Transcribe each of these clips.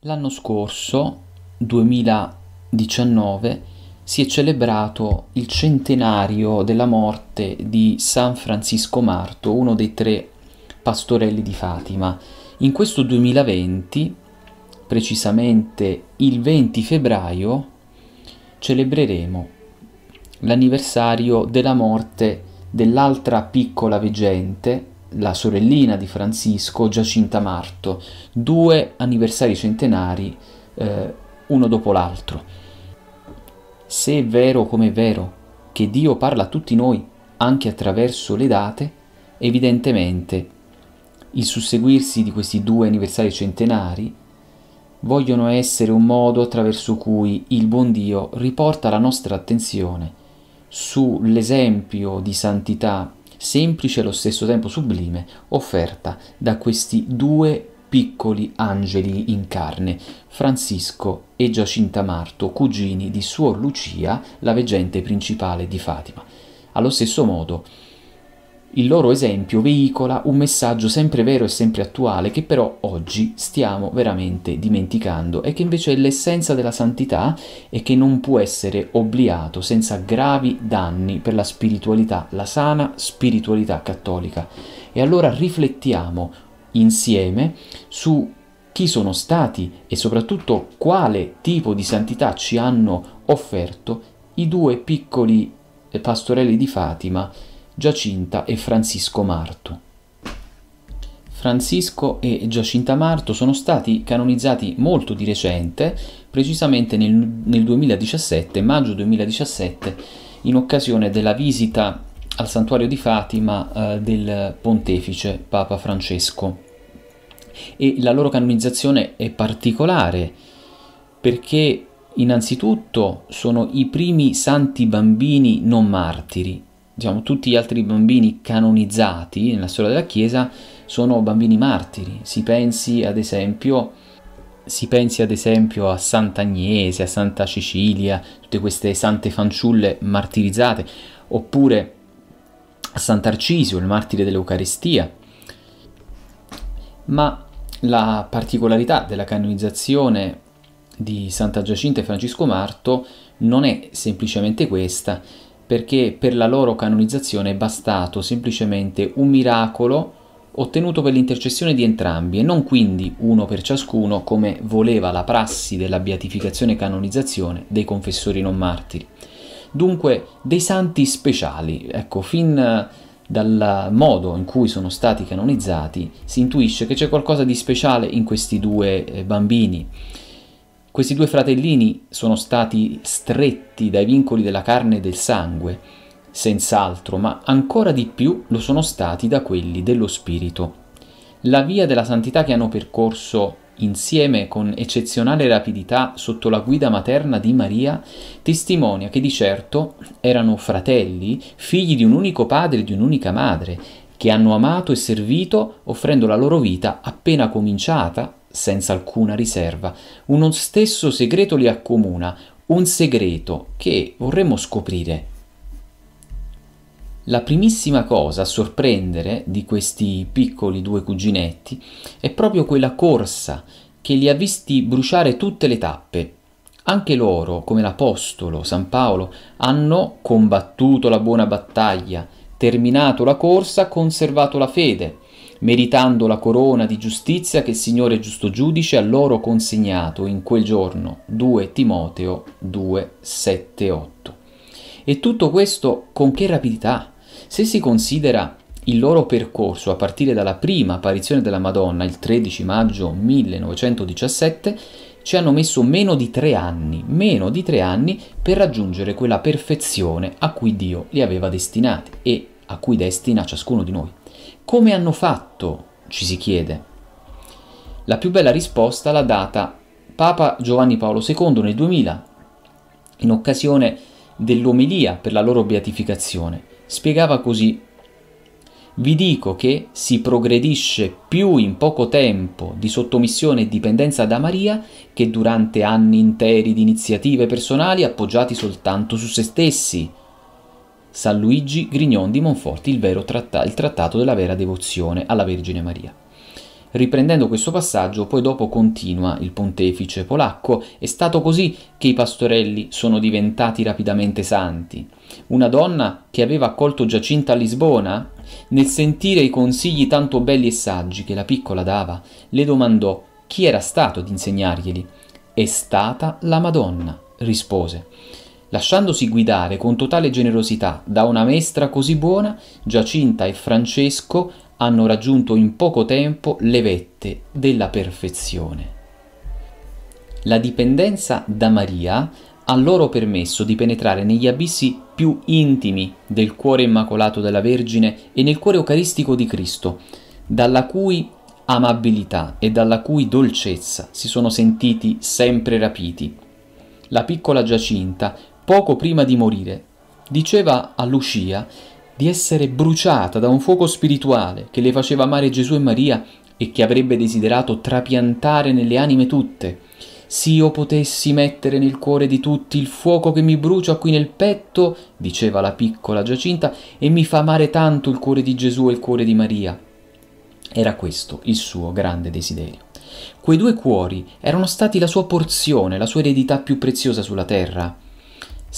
L'anno scorso, 2019, si è celebrato il centenario della morte di San Francisco Marto, uno dei tre pastorelli di Fatima. In questo 2020, precisamente il 20 febbraio, celebreremo l'anniversario della morte dell'altra piccola veggente la sorellina di Francisco, Giacinta Marto, due anniversari centenari eh, uno dopo l'altro. Se è vero come è vero che Dio parla a tutti noi anche attraverso le date, evidentemente il susseguirsi di questi due anniversari centenari vogliono essere un modo attraverso cui il buon Dio riporta la nostra attenzione sull'esempio di santità semplice e allo stesso tempo sublime, offerta da questi due piccoli angeli in carne, Francisco e Giacinta Marto, cugini di Suor Lucia, la veggente principale di Fatima. Allo stesso modo, il loro esempio veicola un messaggio sempre vero e sempre attuale che però oggi stiamo veramente dimenticando e che invece è l'essenza della santità e che non può essere obliato senza gravi danni per la spiritualità, la sana spiritualità cattolica. E allora riflettiamo insieme su chi sono stati e soprattutto quale tipo di santità ci hanno offerto i due piccoli pastorelli di Fatima Giacinta e Francisco Marto. Francisco e Giacinta Marto sono stati canonizzati molto di recente, precisamente nel, nel 2017, maggio 2017, in occasione della visita al santuario di Fatima eh, del pontefice Papa Francesco. E la loro canonizzazione è particolare perché innanzitutto sono i primi santi bambini non martiri diciamo, tutti gli altri bambini canonizzati nella storia della Chiesa sono bambini martiri. Si pensi ad esempio, si pensi ad esempio a Sant'Agnese, a Santa Cecilia, tutte queste sante fanciulle martirizzate, oppure a Sant'Arcisio, il martire dell'Eucaristia. Ma la particolarità della canonizzazione di Santa Giacinta e Francesco Marto non è semplicemente questa, perché per la loro canonizzazione è bastato semplicemente un miracolo ottenuto per l'intercessione di entrambi e non quindi uno per ciascuno come voleva la prassi della beatificazione e canonizzazione dei confessori non martiri. Dunque dei santi speciali, ecco, fin eh, dal modo in cui sono stati canonizzati si intuisce che c'è qualcosa di speciale in questi due eh, bambini questi due fratellini sono stati stretti dai vincoli della carne e del sangue, senz'altro, ma ancora di più lo sono stati da quelli dello spirito. La via della santità che hanno percorso insieme con eccezionale rapidità sotto la guida materna di Maria, testimonia che di certo erano fratelli, figli di un unico padre e di un'unica madre, che hanno amato e servito offrendo la loro vita appena cominciata senza alcuna riserva. Uno stesso segreto li accomuna, un segreto che vorremmo scoprire. La primissima cosa a sorprendere di questi piccoli due cuginetti è proprio quella corsa che li ha visti bruciare tutte le tappe. Anche loro, come l'Apostolo San Paolo, hanno combattuto la buona battaglia, terminato la corsa, conservato la fede meritando la corona di giustizia che il Signore giusto giudice ha loro consegnato in quel giorno. 2 Timoteo 2, 7, 8. E tutto questo con che rapidità? Se si considera il loro percorso a partire dalla prima apparizione della Madonna, il 13 maggio 1917, ci hanno messo meno di tre anni, meno di tre anni per raggiungere quella perfezione a cui Dio li aveva destinati e a cui destina ciascuno di noi. Come hanno fatto? ci si chiede. La più bella risposta l'ha data Papa Giovanni Paolo II nel 2000, in occasione dell'omelia per la loro beatificazione. Spiegava così, vi dico che si progredisce più in poco tempo di sottomissione e dipendenza da Maria che durante anni interi di iniziative personali appoggiati soltanto su se stessi, San Luigi Grignon di Monforti, il, vero tratta- il trattato della vera devozione alla Vergine Maria. Riprendendo questo passaggio, poi dopo continua il pontefice polacco, è stato così che i pastorelli sono diventati rapidamente santi. Una donna che aveva accolto Giacinta a Lisbona, nel sentire i consigli tanto belli e saggi che la piccola dava, le domandò chi era stato ad insegnarglieli. È stata la Madonna, rispose. Lasciandosi guidare con totale generosità da una maestra così buona, Giacinta e Francesco hanno raggiunto in poco tempo le vette della perfezione. La dipendenza da Maria ha loro permesso di penetrare negli abissi più intimi del cuore immacolato della Vergine e nel cuore eucaristico di Cristo, dalla cui amabilità e dalla cui dolcezza si sono sentiti sempre rapiti. La piccola Giacinta poco prima di morire, diceva a Lucia di essere bruciata da un fuoco spirituale che le faceva amare Gesù e Maria e che avrebbe desiderato trapiantare nelle anime tutte. Se io potessi mettere nel cuore di tutti il fuoco che mi brucia qui nel petto, diceva la piccola Giacinta, e mi fa amare tanto il cuore di Gesù e il cuore di Maria. Era questo il suo grande desiderio. Quei due cuori erano stati la sua porzione, la sua eredità più preziosa sulla terra.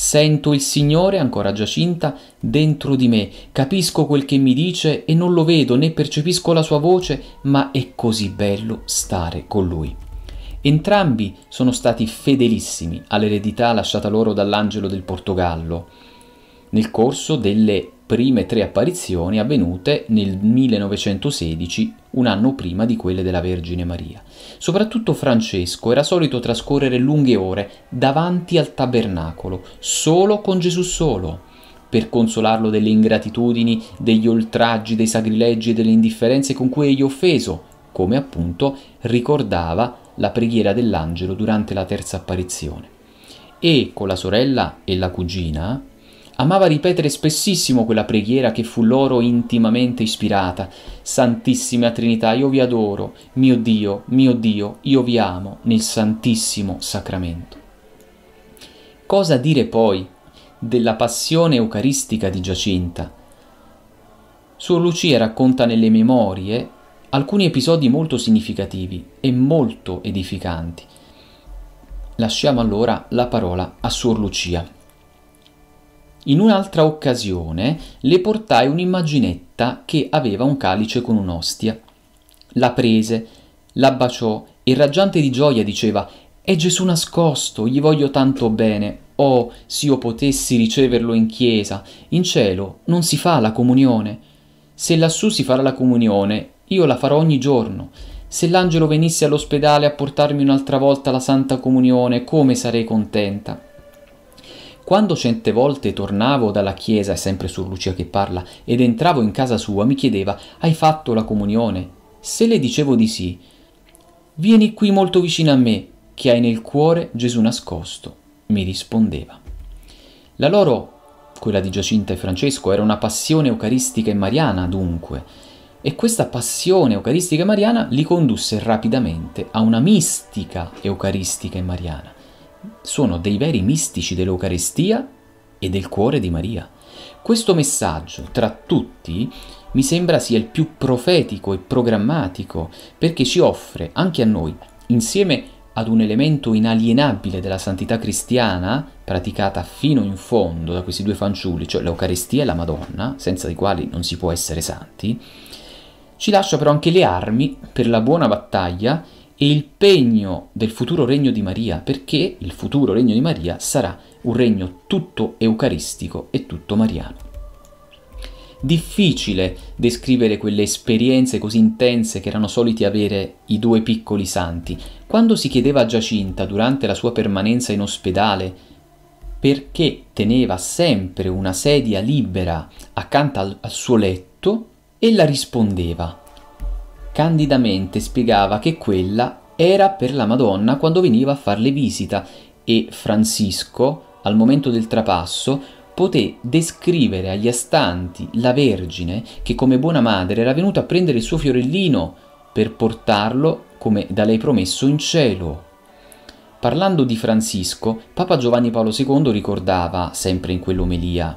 Sento il Signore, ancora Giacinta, dentro di me, capisco quel che mi dice e non lo vedo né percepisco la sua voce, ma è così bello stare con lui. Entrambi sono stati fedelissimi all'eredità lasciata loro dall'angelo del Portogallo nel corso delle prime tre apparizioni avvenute nel 1916 un anno prima di quelle della Vergine Maria. Soprattutto Francesco era solito trascorrere lunghe ore davanti al tabernacolo, solo con Gesù solo, per consolarlo delle ingratitudini, degli oltraggi, dei sacrileggi e delle indifferenze con cui egli offeso, come appunto ricordava la preghiera dell'angelo durante la terza apparizione. E con la sorella e la cugina, Amava ripetere spessissimo quella preghiera che fu loro intimamente ispirata. Santissima Trinità, io vi adoro, mio Dio, mio Dio, io vi amo nel Santissimo Sacramento. Cosa dire poi della passione eucaristica di Giacinta? Suor Lucia racconta nelle memorie alcuni episodi molto significativi e molto edificanti. Lasciamo allora la parola a Suor Lucia. In un'altra occasione le portai un'immaginetta che aveva un calice con un'ostia. La prese, la baciò e raggiante di gioia diceva «È Gesù nascosto, gli voglio tanto bene. Oh, se io potessi riceverlo in chiesa, in cielo non si fa la comunione. Se lassù si farà la comunione, io la farò ogni giorno. Se l'angelo venisse all'ospedale a portarmi un'altra volta la Santa Comunione, come sarei contenta!» Quando cento volte tornavo dalla chiesa, è sempre su Lucia che parla, ed entravo in casa sua, mi chiedeva: Hai fatto la comunione? Se le dicevo di sì, vieni qui molto vicino a me, che hai nel cuore Gesù nascosto, mi rispondeva. La loro, quella di Giacinta e Francesco, era una passione eucaristica e mariana, dunque, e questa passione eucaristica e mariana li condusse rapidamente a una mistica eucaristica e mariana sono dei veri mistici dell'Eucarestia e del cuore di Maria. Questo messaggio, tra tutti, mi sembra sia il più profetico e programmatico, perché ci offre anche a noi, insieme ad un elemento inalienabile della santità cristiana, praticata fino in fondo da questi due fanciulli, cioè l'Eucarestia e la Madonna, senza i quali non si può essere santi, ci lascia però anche le armi per la buona battaglia e il pegno del futuro regno di Maria, perché il futuro regno di Maria sarà un regno tutto eucaristico e tutto mariano. Difficile descrivere quelle esperienze così intense che erano soliti avere i due piccoli santi. Quando si chiedeva a Giacinta, durante la sua permanenza in ospedale, perché teneva sempre una sedia libera accanto al, al suo letto, ella rispondeva candidamente spiegava che quella era per la Madonna quando veniva a farle visita e Francisco, al momento del trapasso, poté descrivere agli astanti la Vergine che come buona madre era venuta a prendere il suo fiorellino per portarlo, come da lei promesso, in cielo. Parlando di Francisco, Papa Giovanni Paolo II ricordava, sempre in quell'omelia,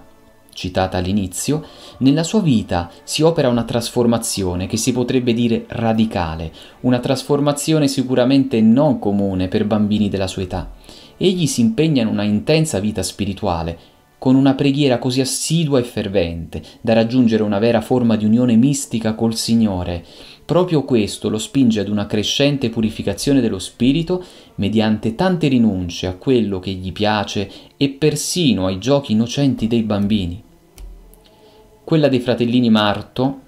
citata all'inizio, nella sua vita si opera una trasformazione che si potrebbe dire radicale, una trasformazione sicuramente non comune per bambini della sua età. Egli si impegna in una intensa vita spirituale, con una preghiera così assidua e fervente da raggiungere una vera forma di unione mistica col Signore, Proprio questo lo spinge ad una crescente purificazione dello spirito mediante tante rinunce a quello che gli piace e persino ai giochi innocenti dei bambini. Quella dei fratellini Marto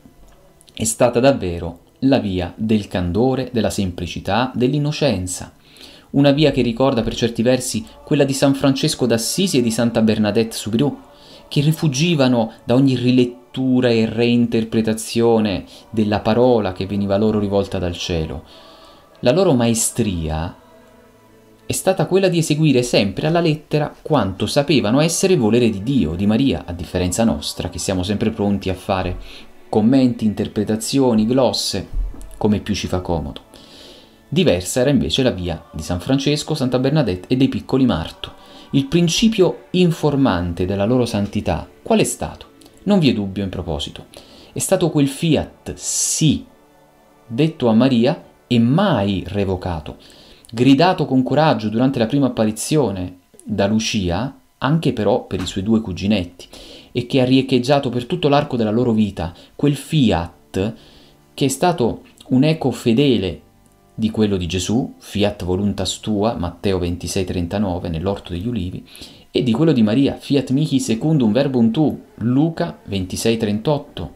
è stata davvero la via del candore, della semplicità, dell'innocenza. Una via che ricorda per certi versi quella di San Francesco d'Assisi e di Santa Bernadette Subiru, che rifugivano da ogni rilettura lettura e reinterpretazione della parola che veniva loro rivolta dal cielo. La loro maestria è stata quella di eseguire sempre alla lettera quanto sapevano essere volere di Dio, di Maria, a differenza nostra, che siamo sempre pronti a fare commenti, interpretazioni, glosse, come più ci fa comodo. Diversa era invece la via di San Francesco, Santa Bernadette e dei piccoli Marto. Il principio informante della loro santità qual è stato? Non vi è dubbio in proposito. È stato quel fiat, sì, detto a Maria e mai revocato, gridato con coraggio durante la prima apparizione da Lucia, anche però per i suoi due cuginetti, e che ha riecheggiato per tutto l'arco della loro vita, quel fiat che è stato un eco fedele di quello di Gesù, fiat voluntas tua, Matteo 26:39 nell'orto degli ulivi, e di quello di Maria, fiat mihi secundum verbum tu, Luca 26:38,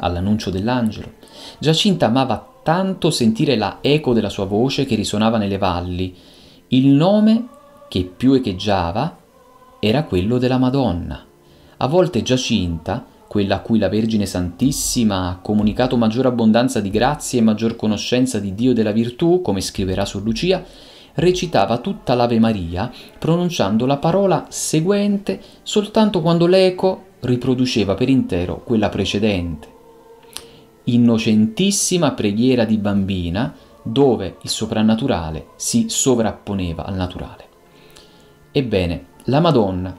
all'annuncio dell'angelo. Giacinta amava tanto sentire la eco della sua voce che risuonava nelle valli. Il nome che più echeggiava era quello della Madonna. A volte Giacinta, quella a cui la Vergine Santissima ha comunicato maggior abbondanza di grazie e maggior conoscenza di Dio e della virtù, come scriverà su Lucia, recitava tutta l'Ave Maria pronunciando la parola seguente soltanto quando l'eco riproduceva per intero quella precedente. Innocentissima preghiera di bambina dove il soprannaturale si sovrapponeva al naturale. Ebbene, la Madonna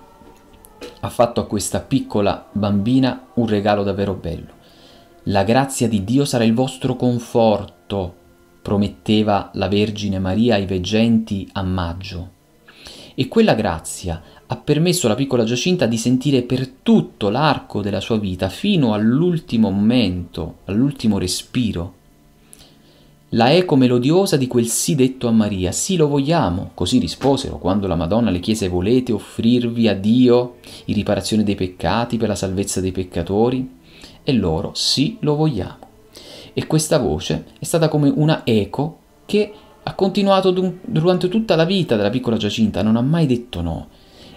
ha fatto a questa piccola bambina un regalo davvero bello. La grazia di Dio sarà il vostro conforto prometteva la Vergine Maria ai veggenti a maggio. E quella grazia ha permesso alla piccola Giacinta di sentire per tutto l'arco della sua vita, fino all'ultimo momento, all'ultimo respiro, la eco melodiosa di quel sì detto a Maria, sì lo vogliamo, così risposero quando la Madonna le chiese volete offrirvi a Dio in riparazione dei peccati per la salvezza dei peccatori? E loro sì lo vogliamo. E questa voce è stata come una eco che ha continuato durante tutta la vita della piccola Giacinta, non ha mai detto no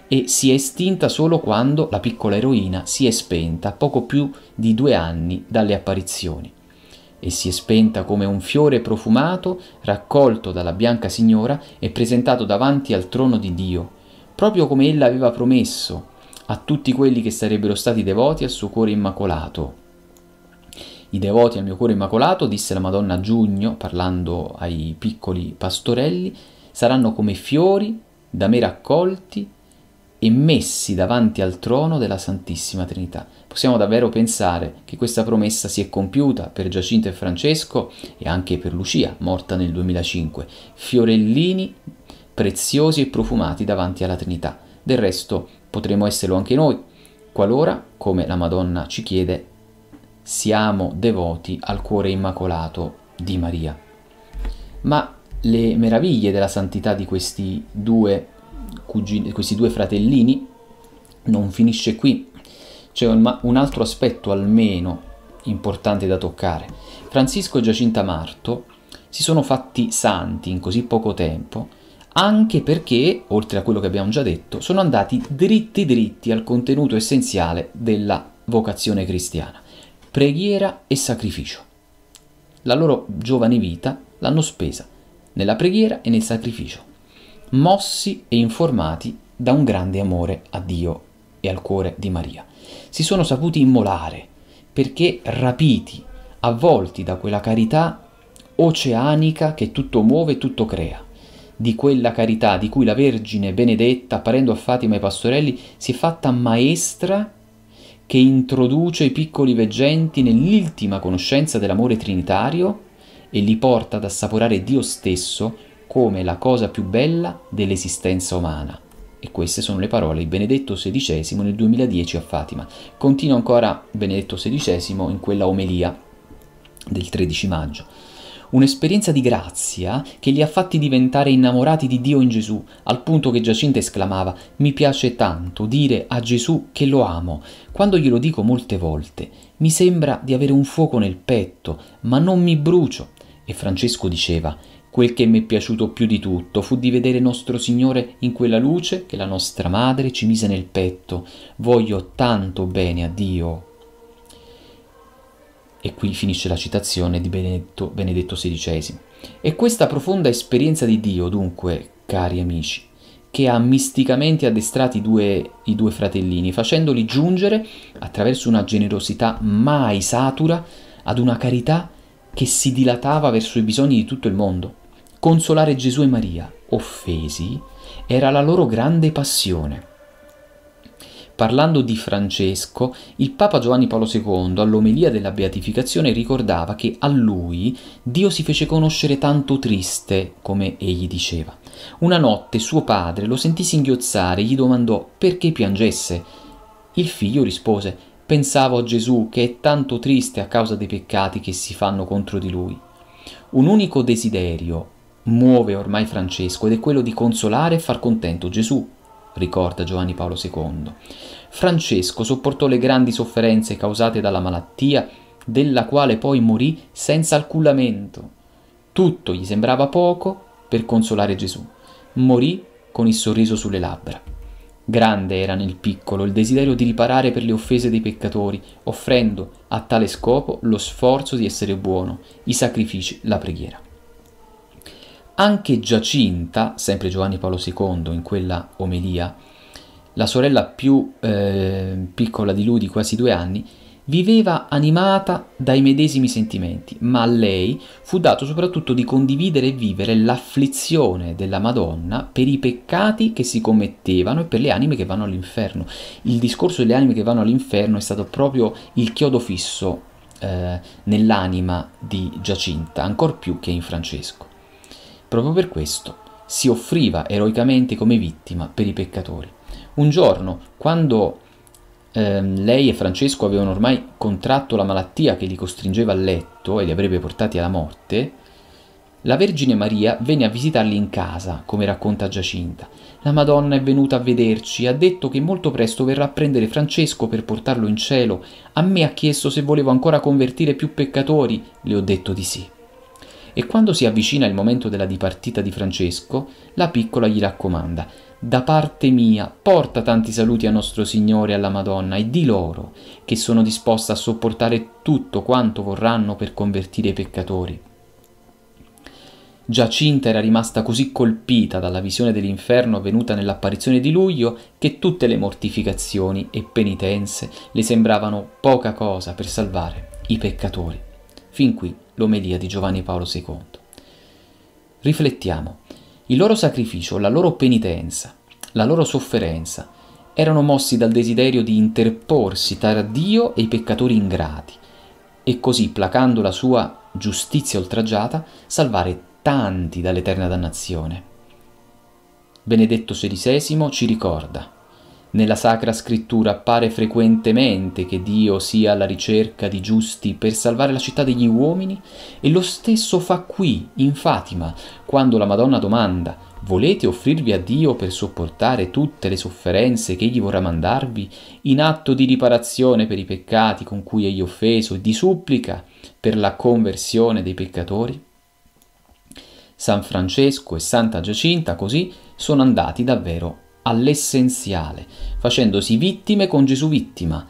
e si è estinta solo quando la piccola eroina si è spenta a poco più di due anni dalle apparizioni e si è spenta come un fiore profumato raccolto dalla bianca signora e presentato davanti al trono di Dio, proprio come ella aveva promesso a tutti quelli che sarebbero stati devoti al suo cuore immacolato i devoti al mio cuore immacolato, disse la Madonna a giugno, parlando ai piccoli pastorelli, saranno come fiori da me raccolti e messi davanti al trono della Santissima Trinità. Possiamo davvero pensare che questa promessa si è compiuta per Giacinto e Francesco e anche per Lucia, morta nel 2005, fiorellini preziosi e profumati davanti alla Trinità. Del resto potremo esserlo anche noi, qualora, come la Madonna ci chiede, siamo devoti al cuore immacolato di Maria. Ma le meraviglie della santità di questi due, cugini, questi due fratellini non finisce qui, c'è un, un altro aspetto almeno importante da toccare. Francisco e Giacinta Marto si sono fatti santi in così poco tempo anche perché, oltre a quello che abbiamo già detto, sono andati dritti dritti al contenuto essenziale della vocazione cristiana preghiera e sacrificio. La loro giovane vita l'hanno spesa nella preghiera e nel sacrificio, mossi e informati da un grande amore a Dio e al cuore di Maria. Si sono saputi immolare perché rapiti, avvolti da quella carità oceanica che tutto muove e tutto crea, di quella carità di cui la Vergine benedetta, apparendo a Fatima e ai pastorelli, si è fatta maestra che introduce i piccoli veggenti nell'ultima conoscenza dell'amore trinitario e li porta ad assaporare Dio stesso come la cosa più bella dell'esistenza umana. E queste sono le parole di Benedetto XVI nel 2010 a Fatima. Continua ancora Benedetto XVI in quella omelia del 13 maggio un'esperienza di grazia che li ha fatti diventare innamorati di Dio in Gesù, al punto che Giacinta esclamava Mi piace tanto dire a Gesù che lo amo. Quando glielo dico molte volte, mi sembra di avere un fuoco nel petto, ma non mi brucio. E Francesco diceva Quel che mi è piaciuto più di tutto fu di vedere nostro Signore in quella luce che la nostra madre ci mise nel petto. Voglio tanto bene a Dio e qui finisce la citazione di Benedetto, Benedetto XVI. È questa profonda esperienza di Dio, dunque, cari amici, che ha misticamente addestrati due, i due fratellini, facendoli giungere, attraverso una generosità mai satura, ad una carità che si dilatava verso i bisogni di tutto il mondo. Consolare Gesù e Maria, offesi, era la loro grande passione. Parlando di Francesco, il Papa Giovanni Paolo II all'omelia della beatificazione ricordava che a lui Dio si fece conoscere tanto triste, come egli diceva. Una notte suo padre lo sentì singhiozzare e gli domandò perché piangesse. Il figlio rispose Pensavo a Gesù che è tanto triste a causa dei peccati che si fanno contro di lui. Un unico desiderio muove ormai Francesco ed è quello di consolare e far contento Gesù ricorda Giovanni Paolo II. Francesco sopportò le grandi sofferenze causate dalla malattia, della quale poi morì senza alcun lamento. Tutto gli sembrava poco per consolare Gesù. Morì con il sorriso sulle labbra. Grande era nel piccolo il desiderio di riparare per le offese dei peccatori, offrendo a tale scopo lo sforzo di essere buono, i sacrifici, la preghiera. Anche Giacinta, sempre Giovanni Paolo II in quella omelia, la sorella più eh, piccola di lui di quasi due anni, viveva animata dai medesimi sentimenti, ma a lei fu dato soprattutto di condividere e vivere l'afflizione della Madonna per i peccati che si commettevano e per le anime che vanno all'inferno. Il discorso delle anime che vanno all'inferno è stato proprio il chiodo fisso eh, nell'anima di Giacinta, ancor più che in Francesco. Proprio per questo si offriva eroicamente come vittima per i peccatori. Un giorno, quando eh, lei e Francesco avevano ormai contratto la malattia che li costringeva a letto e li avrebbe portati alla morte, la Vergine Maria venne a visitarli in casa, come racconta Giacinta. La Madonna è venuta a vederci e ha detto che molto presto verrà a prendere Francesco per portarlo in cielo. A me ha chiesto se volevo ancora convertire più peccatori. Le ho detto di sì e quando si avvicina il momento della dipartita di Francesco, la piccola gli raccomanda da parte mia, porta tanti saluti a nostro Signore e alla Madonna e di loro che sono disposta a sopportare tutto quanto vorranno per convertire i peccatori. Giacinta era rimasta così colpita dalla visione dell'inferno avvenuta nell'apparizione di luglio che tutte le mortificazioni e penitenze le sembravano poca cosa per salvare i peccatori. Fin qui l'omelia di Giovanni Paolo II. Riflettiamo. Il loro sacrificio, la loro penitenza, la loro sofferenza erano mossi dal desiderio di interporsi tra Dio e i peccatori ingrati e così, placando la sua giustizia oltraggiata, salvare tanti dall'eterna dannazione. Benedetto XVI ci ricorda nella Sacra Scrittura appare frequentemente che Dio sia alla ricerca di giusti per salvare la città degli uomini e lo stesso fa qui, in Fatima, quando la Madonna domanda Volete offrirvi a Dio per sopportare tutte le sofferenze che Egli vorrà mandarvi, in atto di riparazione per i peccati con cui Egli offeso e di supplica per la conversione dei peccatori? San Francesco e Santa Giacinta così sono andati davvero all'essenziale, facendosi vittime con Gesù vittima,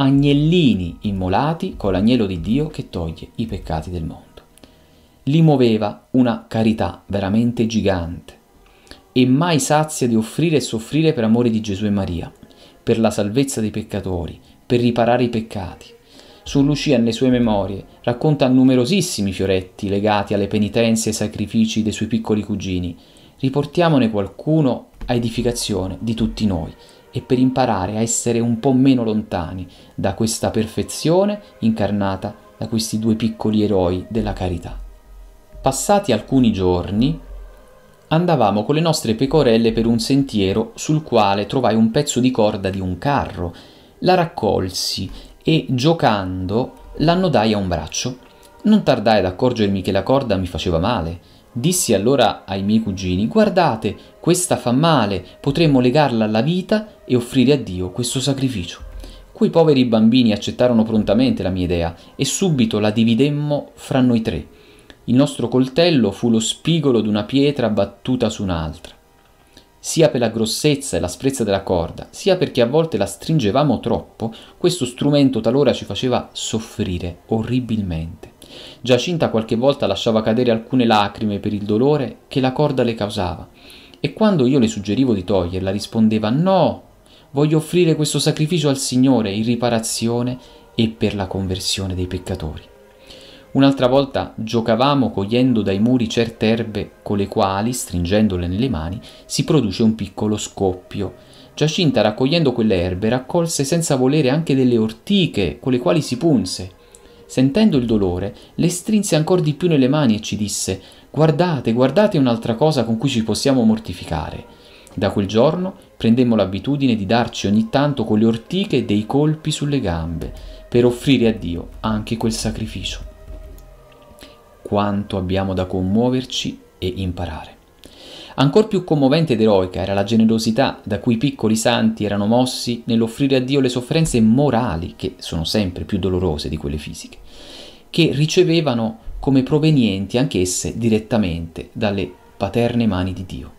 agnellini immolati con l'agnello di Dio che toglie i peccati del mondo. Li muoveva una carità veramente gigante e mai sazia di offrire e soffrire per amore di Gesù e Maria, per la salvezza dei peccatori, per riparare i peccati. Su Lucia nelle sue memorie racconta numerosissimi fioretti legati alle penitenze e ai sacrifici dei suoi piccoli cugini. Riportiamone qualcuno a edificazione di tutti noi e per imparare a essere un po' meno lontani da questa perfezione incarnata da questi due piccoli eroi della carità. Passati alcuni giorni, andavamo con le nostre pecorelle per un sentiero sul quale trovai un pezzo di corda di un carro, la raccolsi e, giocando, l'annodai a un braccio. Non tardai ad accorgermi che la corda mi faceva male Dissi allora ai miei cugini, guardate, questa fa male, potremmo legarla alla vita e offrire a Dio questo sacrificio. Quei poveri bambini accettarono prontamente la mia idea e subito la dividemmo fra noi tre. Il nostro coltello fu lo spigolo di una pietra battuta su un'altra, sia per la grossezza e l'asprezza della corda, sia perché a volte la stringevamo troppo, questo strumento talora ci faceva soffrire orribilmente. Giacinta qualche volta lasciava cadere alcune lacrime per il dolore che la corda le causava e quando io le suggerivo di toglierla rispondeva no, voglio offrire questo sacrificio al Signore in riparazione e per la conversione dei peccatori. Un'altra volta giocavamo cogliendo dai muri certe erbe con le quali, stringendole nelle mani, si produce un piccolo scoppio. Giacinta, raccogliendo quelle erbe, raccolse senza volere anche delle ortiche con le quali si punse. Sentendo il dolore, le strinse ancora di più nelle mani e ci disse Guardate, guardate un'altra cosa con cui ci possiamo mortificare. Da quel giorno prendemmo l'abitudine di darci ogni tanto con le ortiche dei colpi sulle gambe, per offrire a Dio anche quel sacrificio. Quanto abbiamo da commuoverci e imparare. Ancor più commovente ed eroica era la generosità da cui i piccoli santi erano mossi nell'offrire a Dio le sofferenze morali, che sono sempre più dolorose di quelle fisiche, che ricevevano come provenienti anch'esse direttamente dalle paterne mani di Dio.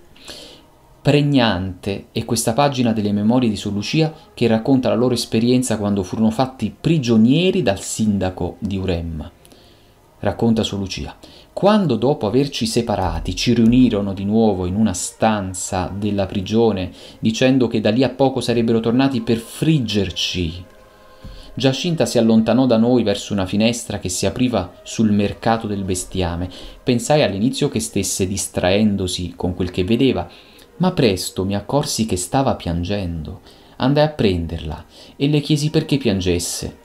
Pregnante è questa pagina delle memorie di Sor Lucia che racconta la loro esperienza quando furono fatti prigionieri dal sindaco di Uremma racconta su Lucia. Quando dopo averci separati ci riunirono di nuovo in una stanza della prigione, dicendo che da lì a poco sarebbero tornati per friggerci, Giacinta si allontanò da noi verso una finestra che si apriva sul mercato del bestiame. Pensai all'inizio che stesse distraendosi con quel che vedeva, ma presto mi accorsi che stava piangendo. Andai a prenderla e le chiesi perché piangesse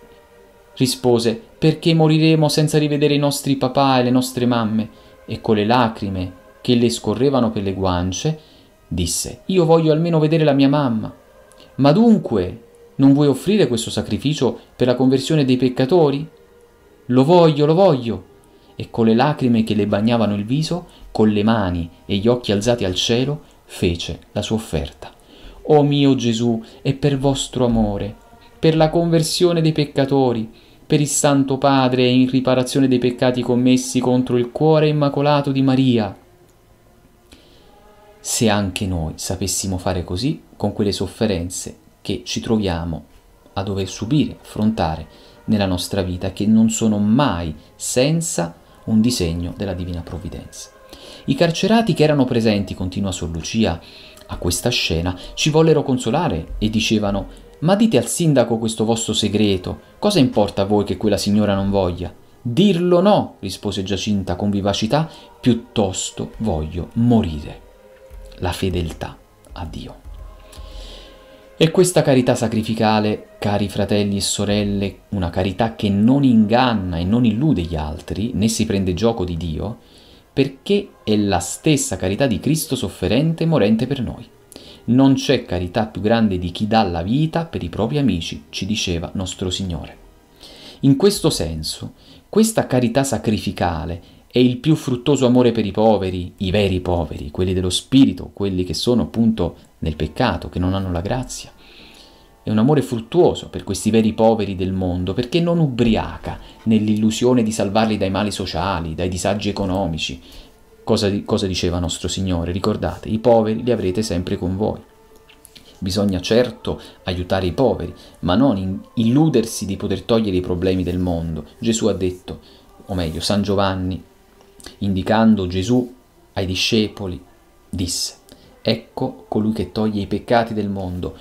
rispose perché moriremo senza rivedere i nostri papà e le nostre mamme e con le lacrime che le scorrevano per le guance disse io voglio almeno vedere la mia mamma ma dunque non vuoi offrire questo sacrificio per la conversione dei peccatori lo voglio lo voglio e con le lacrime che le bagnavano il viso con le mani e gli occhi alzati al cielo fece la sua offerta o oh mio Gesù, e per vostro amore, per la conversione dei peccatori, per il Santo Padre in riparazione dei peccati commessi contro il cuore immacolato di Maria. Se anche noi sapessimo fare così con quelle sofferenze che ci troviamo a dover subire, affrontare nella nostra vita, che non sono mai senza un disegno della divina provvidenza. I carcerati che erano presenti, continua Sor Lucia, a questa scena, ci vollero consolare e dicevano ma dite al sindaco questo vostro segreto. Cosa importa a voi che quella signora non voglia? Dirlo no, rispose Giacinta con vivacità, piuttosto voglio morire. La fedeltà a Dio. E questa carità sacrificale, cari fratelli e sorelle, una carità che non inganna e non illude gli altri, né si prende gioco di Dio, perché è la stessa carità di Cristo sofferente e morente per noi. Non c'è carità più grande di chi dà la vita per i propri amici, ci diceva nostro Signore. In questo senso, questa carità sacrificale è il più fruttuoso amore per i poveri, i veri poveri, quelli dello spirito, quelli che sono appunto nel peccato, che non hanno la grazia. È un amore fruttuoso per questi veri poveri del mondo, perché non ubriaca nell'illusione di salvarli dai mali sociali, dai disagi economici, Cosa, cosa diceva nostro Signore? Ricordate, i poveri li avrete sempre con voi. Bisogna certo aiutare i poveri, ma non illudersi di poter togliere i problemi del mondo. Gesù ha detto, o meglio, San Giovanni, indicando Gesù ai discepoli, disse, ecco colui che toglie i peccati del mondo.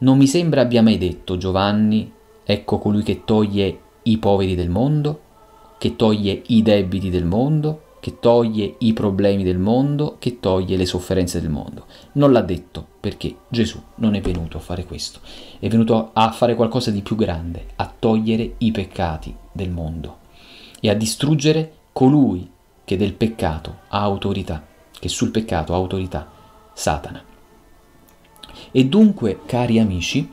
Non mi sembra abbia mai detto Giovanni, ecco colui che toglie i poveri del mondo, che toglie i debiti del mondo, che toglie i problemi del mondo, che toglie le sofferenze del mondo. Non l'ha detto perché Gesù non è venuto a fare questo, è venuto a fare qualcosa di più grande, a togliere i peccati del mondo e a distruggere colui che del peccato ha autorità, che sul peccato ha autorità, Satana. E dunque, cari amici,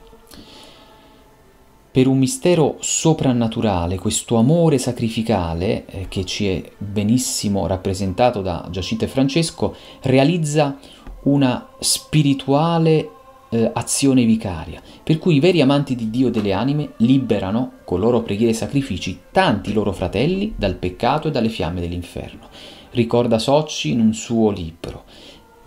per un mistero soprannaturale, questo amore sacrificale eh, che ci è benissimo rappresentato da Giacinto e Francesco, realizza una spirituale eh, azione vicaria, per cui i veri amanti di Dio delle anime liberano, con loro preghiere e sacrifici, tanti loro fratelli dal peccato e dalle fiamme dell'inferno. Ricorda Socci in un suo libro.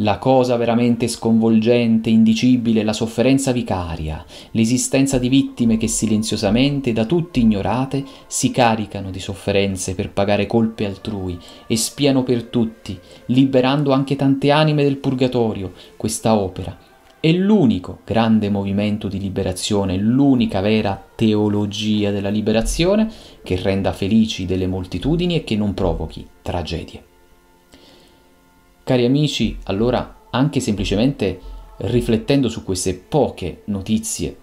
La cosa veramente sconvolgente, indicibile, la sofferenza vicaria, l'esistenza di vittime che silenziosamente, da tutti ignorate, si caricano di sofferenze per pagare colpe altrui e spiano per tutti, liberando anche tante anime del purgatorio, questa opera. È l'unico grande movimento di liberazione, l'unica vera teologia della liberazione che renda felici delle moltitudini e che non provochi tragedie. Cari amici, allora anche semplicemente riflettendo su queste poche notizie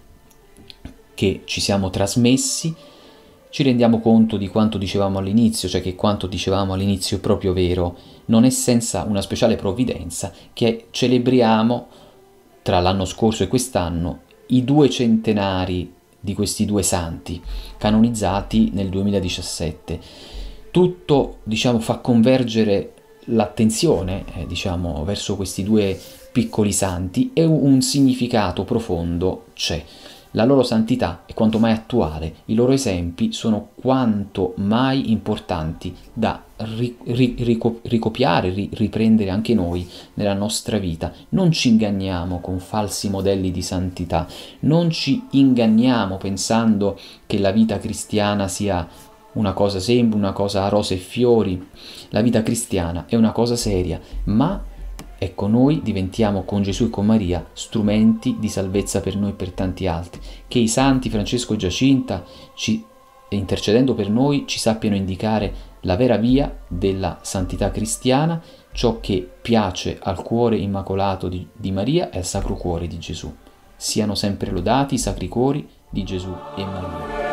che ci siamo trasmessi, ci rendiamo conto di quanto dicevamo all'inizio, cioè che quanto dicevamo all'inizio è proprio vero, non è senza una speciale provvidenza che celebriamo tra l'anno scorso e quest'anno i due centenari di questi due santi canonizzati nel 2017. Tutto diciamo fa convergere l'attenzione eh, diciamo, verso questi due piccoli santi e un significato profondo c'è. La loro santità è quanto mai attuale, i loro esempi sono quanto mai importanti da ri, ri, ricopiare, ri, riprendere anche noi nella nostra vita. Non ci inganniamo con falsi modelli di santità, non ci inganniamo pensando che la vita cristiana sia una cosa sembra una cosa a rose e fiori. La vita cristiana è una cosa seria, ma ecco noi diventiamo con Gesù e con Maria strumenti di salvezza per noi e per tanti altri. Che i santi Francesco e Giacinta, ci, intercedendo per noi, ci sappiano indicare la vera via della santità cristiana, ciò che piace al cuore immacolato di, di Maria e al sacro cuore di Gesù. Siano sempre lodati i sacri cuori di Gesù e Maria.